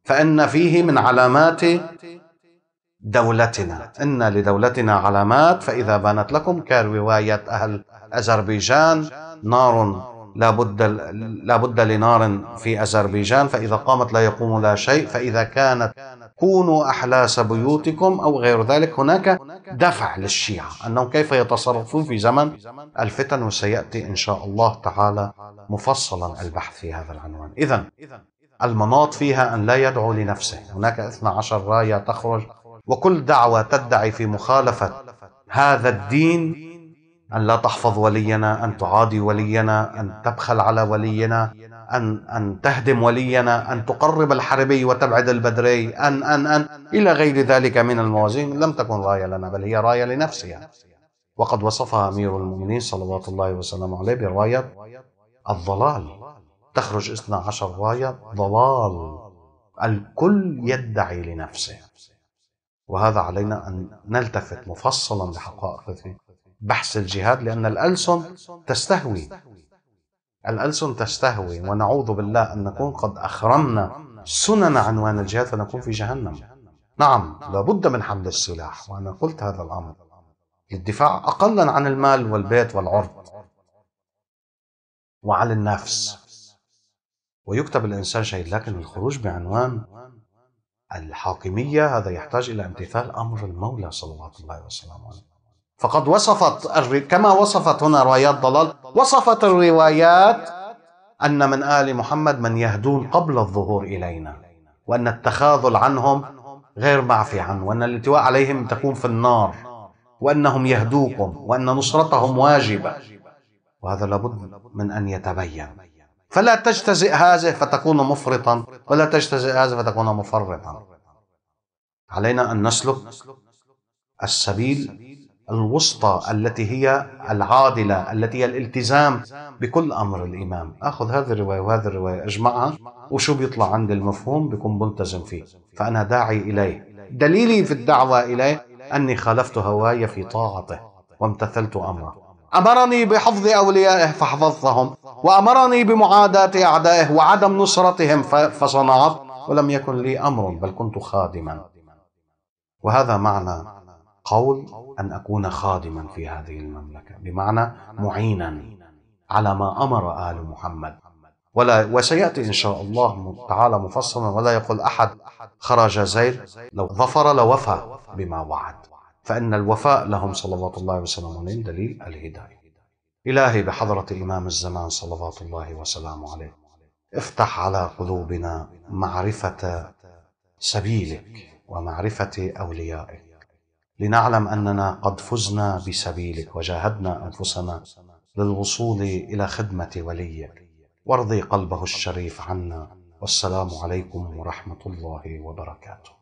فإن فيه من علامات دولتنا إن لدولتنا علامات فإذا بانت لكم كرواية أهل أذربيجان نار لابد لابد لنار في أذربيجان فإذا قامت لا يقوم لا شيء فإذا كانت كونوا أحلاس بيوتكم أو غير ذلك هناك دفع للشيعة أنهم كيف يتصرفون في زمن الفتن وسيأتي إن شاء الله تعالى مفصلا البحث في هذا العنوان إذا المناط فيها أن لا يدعو لنفسه هناك 12 راية تخرج وكل دعوة تدعي في مخالفة هذا الدين أن لا تحفظ ولينا أن تعادي ولينا أن تبخل على ولينا أن أن تهدم ولينا أن تقرب الحربي وتبعد البدري أن أن أن إلى غير ذلك من الموازين لم تكن راية لنا بل هي راية لنفسها وقد وصفها أمير المؤمنين صلوات الله وسلامه عليه براية الضلال تخرج 12 راية ضلال الكل يدعي لنفسه وهذا علينا أن نلتفت مفصلا لحقائق في بحث الجهاد لأن الألسن تستهوي الألسن تستهوي ونعوذ بالله أن نكون قد أخرمنا سنن عنوان الجهاد فنكون في جهنم نعم لابد من حمل السلاح وأنا قلت هذا الأمر للدفاع أقلا عن المال والبيت والعرض وعلى النفس ويكتب الإنسان شهيد لكن الخروج بعنوان الحاكمية هذا يحتاج إلى امتثال أمر المولى صلوات الله عليه عليه فقد وصفت كما وصفت هنا روايات ضلال وصفت الروايات أن من آل محمد من يهدون قبل الظهور إلينا وأن التخاذل عنهم غير معفي عنه وأن الالتواء عليهم تكون في النار وأنهم يهدوكم وأن نصرتهم واجبة وهذا لابد من أن يتبين فلا تجتزئ هذه فتكون مفرطا ولا تجتزئ هذا فتكون مفرطا علينا أن نسلك السبيل الوسطى التي هي العادلة التي هي الالتزام بكل أمر الإمام أخذ هذه الرواية وهذه الرواية أجمعها وشو بيطلع عندي المفهوم بكون ملتزم فيه فأنا داعي إليه دليلي في الدعوة إليه أني خالفت هواي في طاعته وامتثلت أمره أمرني بحفظ أوليائه فحفظتهم وأمرني بمعاداة أعدائه وعدم نصرتهم فصنعت ولم يكن لي أمر بل كنت خادما وهذا معنى قول أن أكون خادما في هذه المملكة بمعنى معينا على ما أمر آل محمد ولا وسياتي ان شاء الله تعالى مفصلا ولا يقول احد خرج زيد لو ظفر لوفى بما وعد فإن الوفاء لهم صلوات الله وسلامه عليهم دليل الهداية إلهي بحضرة إمام الزمان صلوات الله وسلامه عليه افتح على قلوبنا معرفة سبيلك ومعرفة أوليائك لنعلم أننا قد فزنا بسبيلك وجاهدنا أنفسنا للوصول إلى خدمة وليك وارضي قلبه الشريف عنا والسلام عليكم ورحمة الله وبركاته